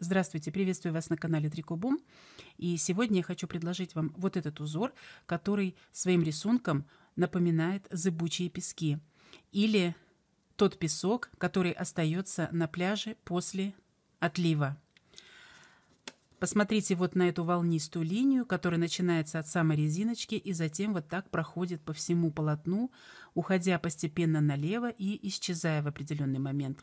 Здравствуйте, приветствую вас на канале Трикобум. И сегодня я хочу предложить вам вот этот узор, который своим рисунком напоминает зыбучие пески или тот песок, который остается на пляже после отлива. Посмотрите вот на эту волнистую линию, которая начинается от самой резиночки и затем вот так проходит по всему полотну, уходя постепенно налево и исчезая в определенный момент.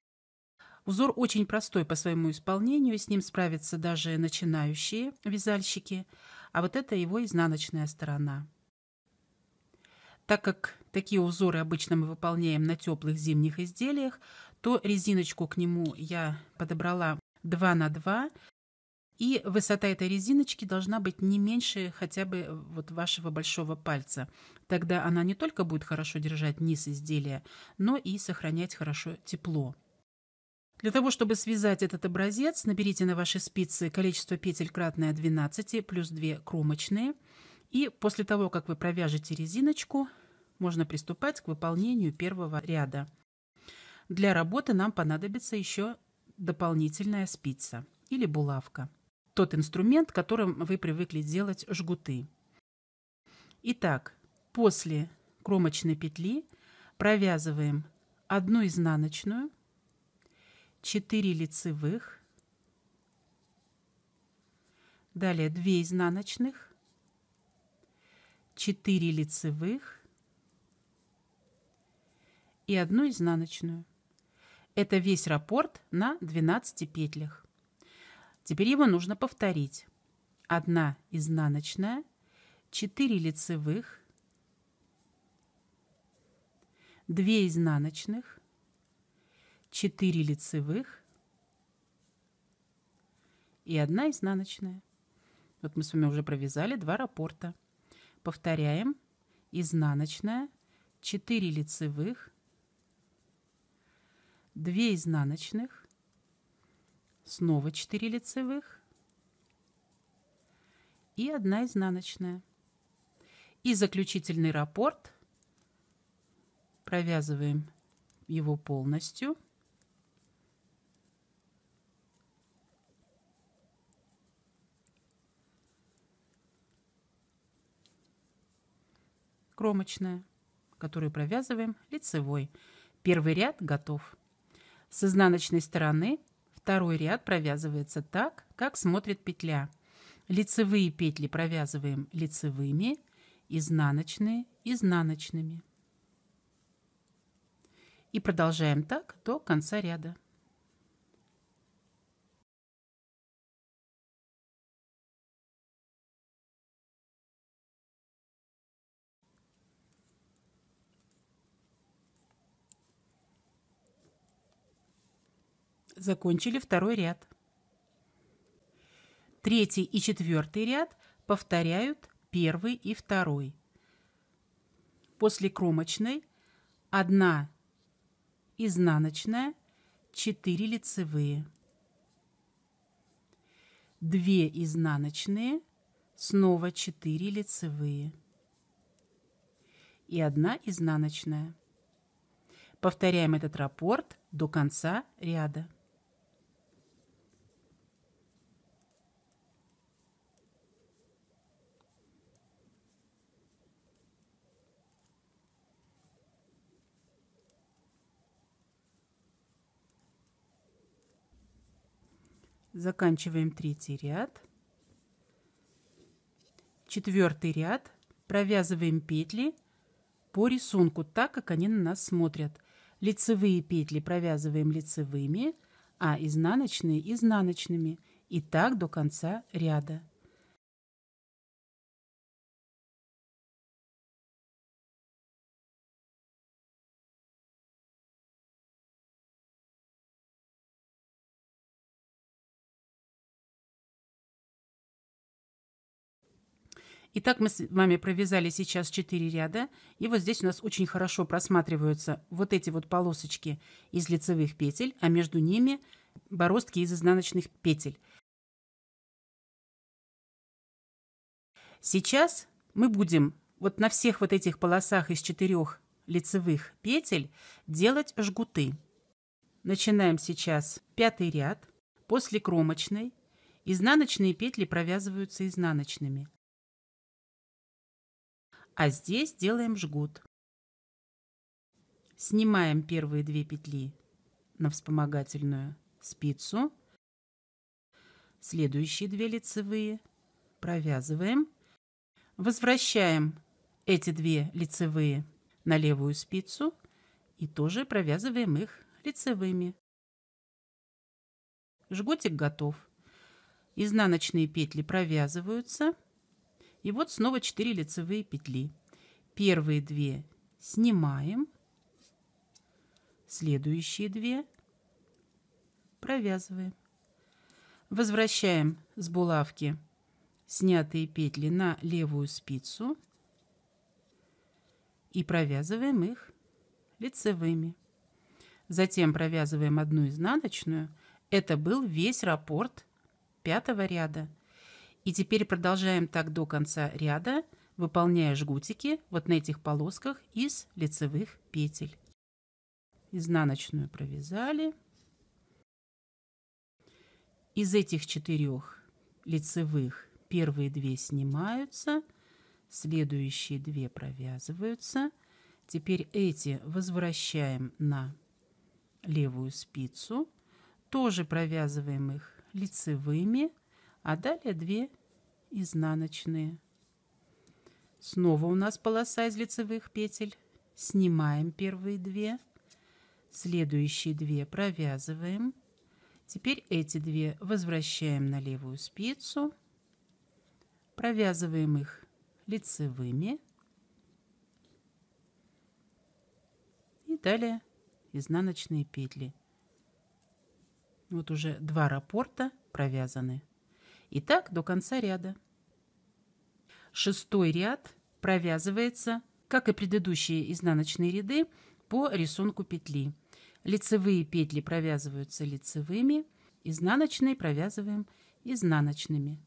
Узор очень простой по своему исполнению, с ним справятся даже начинающие вязальщики, а вот это его изнаночная сторона. Так как такие узоры обычно мы выполняем на теплых зимних изделиях, то резиночку к нему я подобрала 2 на 2 и высота этой резиночки должна быть не меньше хотя бы э, вот вашего большого пальца. Тогда она не только будет хорошо держать низ изделия, но и сохранять хорошо тепло. Для того, чтобы связать этот образец, наберите на ваши спицы количество петель кратное 12 плюс 2 кромочные. И после того, как вы провяжете резиночку, можно приступать к выполнению первого ряда. Для работы нам понадобится еще дополнительная спица или булавка. Тот инструмент, которым вы привыкли делать жгуты. Итак, после кромочной петли провязываем одну изнаночную – 4 лицевых, далее 2 изнаночных, 4 лицевых и 1 изнаночную. Это весь раппорт на 12 петлях. Теперь его нужно повторить. 1 изнаночная, 4 лицевых, 2 изнаночных, 4 лицевых и 1 изнаночная. Вот мы с вами уже провязали два рапорта. Повторяем. Изнаночная, 4 лицевых, 2 изнаночных, снова 4 лицевых и 1 изнаночная. И заключительный раппорт. Провязываем его полностью. кромочная, которую провязываем лицевой. Первый ряд готов. С изнаночной стороны второй ряд провязывается так, как смотрит петля. Лицевые петли провязываем лицевыми, изнаночные – изнаночными. И продолжаем так до конца ряда. закончили второй ряд. Третий и четвертый ряд повторяют первый и второй. После кромочной 1 изнаночная, 4 лицевые, 2 изнаночные, снова 4 лицевые и 1 изнаночная. Повторяем этот раппорт до конца ряда. заканчиваем третий ряд, четвертый ряд, провязываем петли по рисунку, так как они на нас смотрят. Лицевые петли провязываем лицевыми, а изнаночные изнаночными, и так до конца ряда. Итак, мы с вами провязали сейчас 4 ряда, и вот здесь у нас очень хорошо просматриваются вот эти вот полосочки из лицевых петель, а между ними бороздки из изнаночных петель. Сейчас мы будем вот на всех вот этих полосах из четырех лицевых петель делать жгуты. Начинаем сейчас пятый ряд. После кромочной изнаночные петли провязываются изнаночными а здесь делаем жгут. Снимаем первые две петли на вспомогательную спицу, следующие две лицевые провязываем, возвращаем эти две лицевые на левую спицу и тоже провязываем их лицевыми. Жгутик готов. Изнаночные петли провязываются – и вот снова 4 лицевые петли. Первые две снимаем, следующие две провязываем. Возвращаем с булавки снятые петли на левую спицу и провязываем их лицевыми. Затем провязываем одну изнаночную. Это был весь раппорт пятого ряда. И теперь продолжаем так до конца ряда, выполняя жгутики вот на этих полосках из лицевых петель. Изнаночную провязали. Из этих четырех лицевых первые две снимаются, следующие две провязываются. Теперь эти возвращаем на левую спицу, тоже провязываем их лицевыми, а далее две изнаночные. Снова у нас полоса из лицевых петель. Снимаем первые две, следующие две провязываем. Теперь эти две возвращаем на левую спицу, провязываем их лицевыми и далее изнаночные петли. Вот уже два раппорта провязаны. И так до конца ряда. Шестой ряд провязывается, как и предыдущие изнаночные ряды, по рисунку петли. Лицевые петли провязываются лицевыми, изнаночные провязываем изнаночными.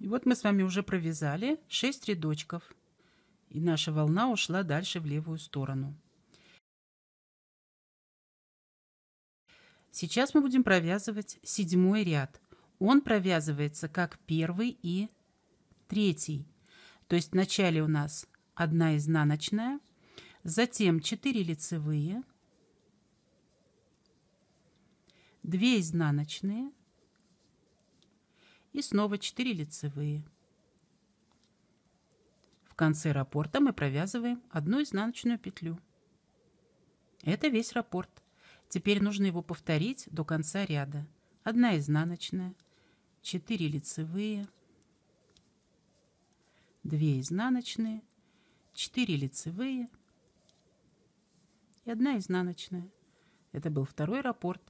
И вот мы с вами уже провязали 6 рядочков. И наша волна ушла дальше в левую сторону. Сейчас мы будем провязывать седьмой ряд. Он провязывается как первый и третий. То есть в начале у нас одна изнаночная, затем 4 лицевые, 2 изнаночные, и снова 4 лицевые. В конце раппорта мы провязываем одну изнаночную петлю. Это весь раппорт. Теперь нужно его повторить до конца ряда. 1 изнаночная, 4 лицевые, 2 изнаночные, 4 лицевые и 1 изнаночная. Это был второй раппорт.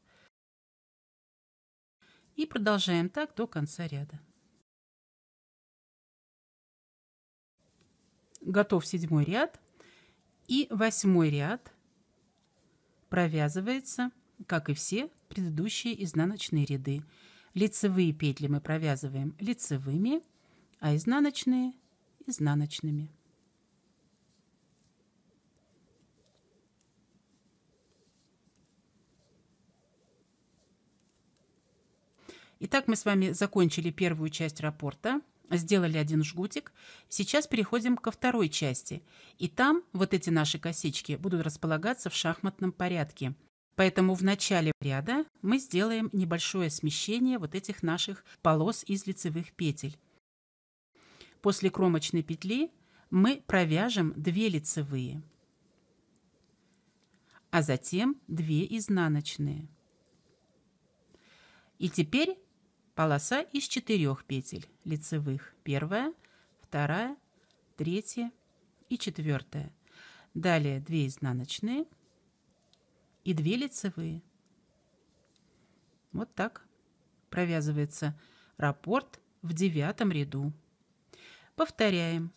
И продолжаем так до конца ряда. Готов седьмой ряд. И восьмой ряд провязывается, как и все предыдущие изнаночные ряды. Лицевые петли мы провязываем лицевыми, а изнаночные – изнаночными. Итак, мы с вами закончили первую часть рапорта, сделали один жгутик. Сейчас переходим ко второй части. И там вот эти наши косички будут располагаться в шахматном порядке. Поэтому в начале ряда мы сделаем небольшое смещение вот этих наших полос из лицевых петель. После кромочной петли мы провяжем 2 лицевые, а затем 2 изнаночные. И теперь Полоса из четырех петель лицевых. Первая, вторая, третья и четвертая. Далее 2 изнаночные и 2 лицевые. Вот так провязывается раппорт в девятом ряду. Повторяем.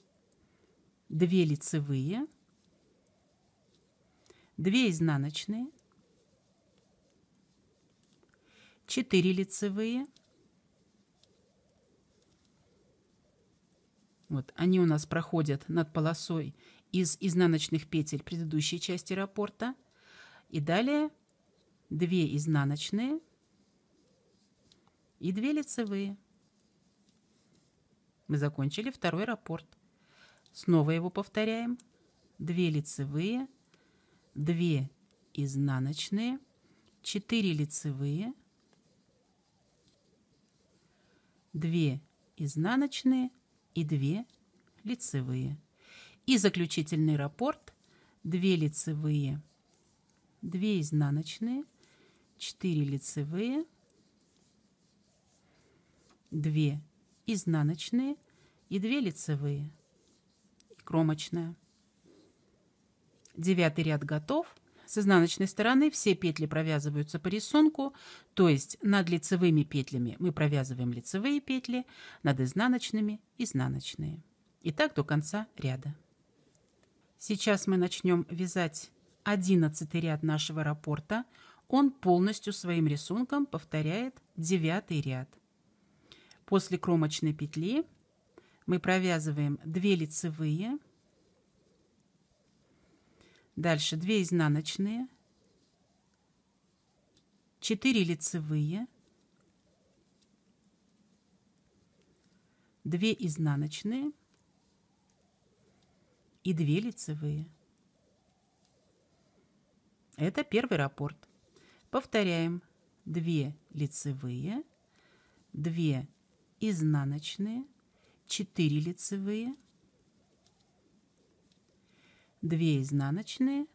2 лицевые, 2 изнаночные, 4 лицевые – Вот они у нас проходят над полосой из изнаночных петель предыдущей части раппорта. И далее 2 изнаночные и 2 лицевые. Мы закончили второй раппорт. Снова его повторяем. 2 лицевые, 2 изнаночные, 4 лицевые, 2 изнаночные, и две лицевые. И заключительный раппорт две лицевые, две изнаночные, четыре лицевые, две изнаночные и две лицевые. И кромочная. Девятый ряд готов. С изнаночной стороны все петли провязываются по рисунку, то есть над лицевыми петлями мы провязываем лицевые петли, над изнаночными – изнаночные. И так до конца ряда. Сейчас мы начнем вязать 11 ряд нашего раппорта. Он полностью своим рисунком повторяет 9 ряд. После кромочной петли мы провязываем 2 лицевые петли Дальше 2 изнаночные, 4 лицевые, 2 изнаночные и 2 лицевые. Это первый раппорт. Повторяем. 2 лицевые, 2 изнаночные, 4 лицевые, 2 изнаночные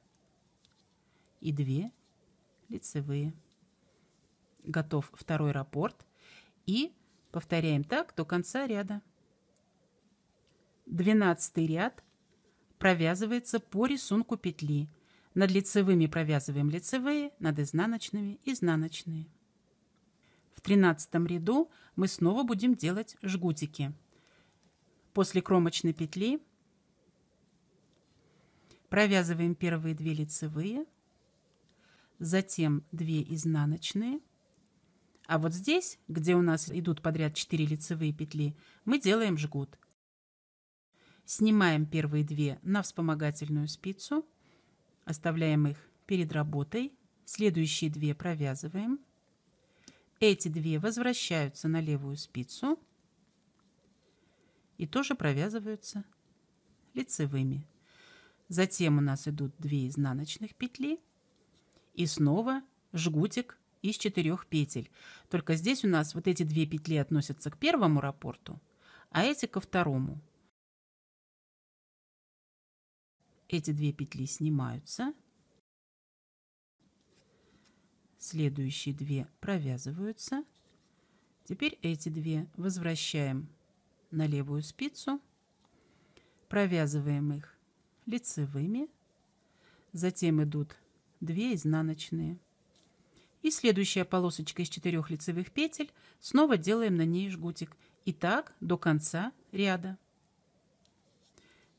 и 2 лицевые. Готов второй раппорт. И повторяем так до конца ряда. 12 ряд провязывается по рисунку петли. Над лицевыми провязываем лицевые, над изнаночными – изнаночные. В 13 ряду мы снова будем делать жгутики. После кромочной петли Провязываем первые две лицевые, затем две изнаночные. А вот здесь, где у нас идут подряд 4 лицевые петли, мы делаем жгут. Снимаем первые две на вспомогательную спицу, оставляем их перед работой. Следующие две провязываем. Эти две возвращаются на левую спицу и тоже провязываются лицевыми. Затем у нас идут 2 изнаночных петли и снова жгутик из 4 петель. Только здесь у нас вот эти две петли относятся к первому рапорту, а эти ко второму. Эти две петли снимаются. Следующие две провязываются. Теперь эти две возвращаем на левую спицу. Провязываем их лицевыми, затем идут две изнаночные. И следующая полосочка из четырех лицевых петель, снова делаем на ней жгутик. И так до конца ряда.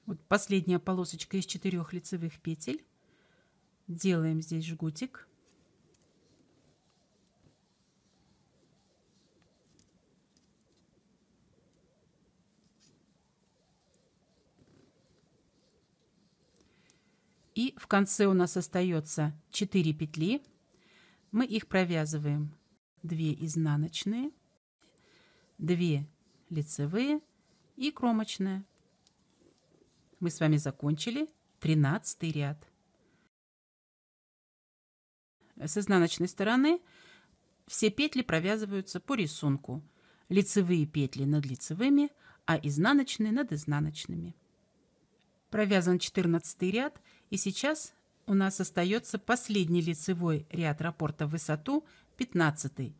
Вот последняя полосочка из четырех лицевых петель. Делаем здесь жгутик. И в конце у нас остается 4 петли. Мы их провязываем 2 изнаночные, 2 лицевые и кромочная. Мы с вами закончили 13 ряд. С изнаночной стороны все петли провязываются по рисунку. Лицевые петли над лицевыми, а изнаночные над изнаночными. Провязан 14 ряд – и сейчас у нас остается последний лицевой ряд раппорта в высоту, 15.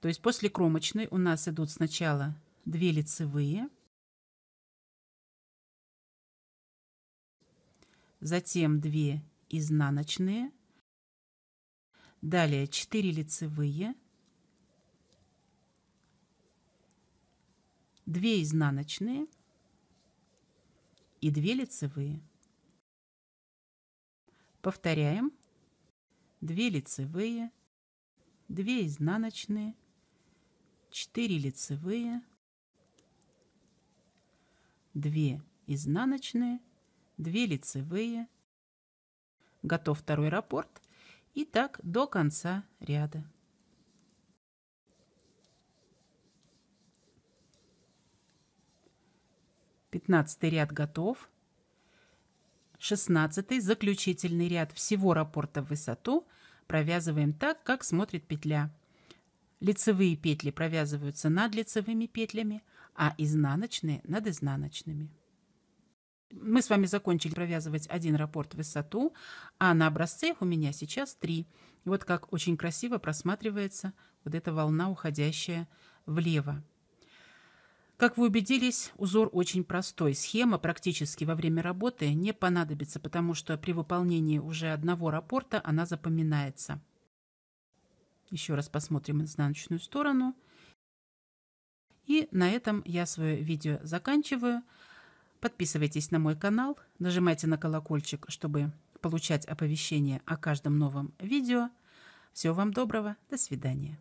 То есть после кромочной у нас идут сначала 2 лицевые, затем 2 изнаночные, далее 4 лицевые, 2 изнаночные и 2 лицевые. Повторяем. две лицевые, две изнаночные, четыре лицевые, две изнаночные, две лицевые. Готов второй раппорт. И так до конца ряда. Пятнадцатый ряд готов. Шестнадцатый заключительный ряд всего раппорта в высоту провязываем так, как смотрит петля. Лицевые петли провязываются над лицевыми петлями, а изнаночные над изнаночными. Мы с вами закончили провязывать один раппорт в высоту, а на образцах у меня сейчас три. вот как очень красиво просматривается вот эта волна, уходящая влево. Как вы убедились, узор очень простой. Схема практически во время работы не понадобится, потому что при выполнении уже одного рапорта она запоминается. Еще раз посмотрим изнаночную сторону. И на этом я свое видео заканчиваю. Подписывайтесь на мой канал, нажимайте на колокольчик, чтобы получать оповещения о каждом новом видео. Всего вам доброго, до свидания.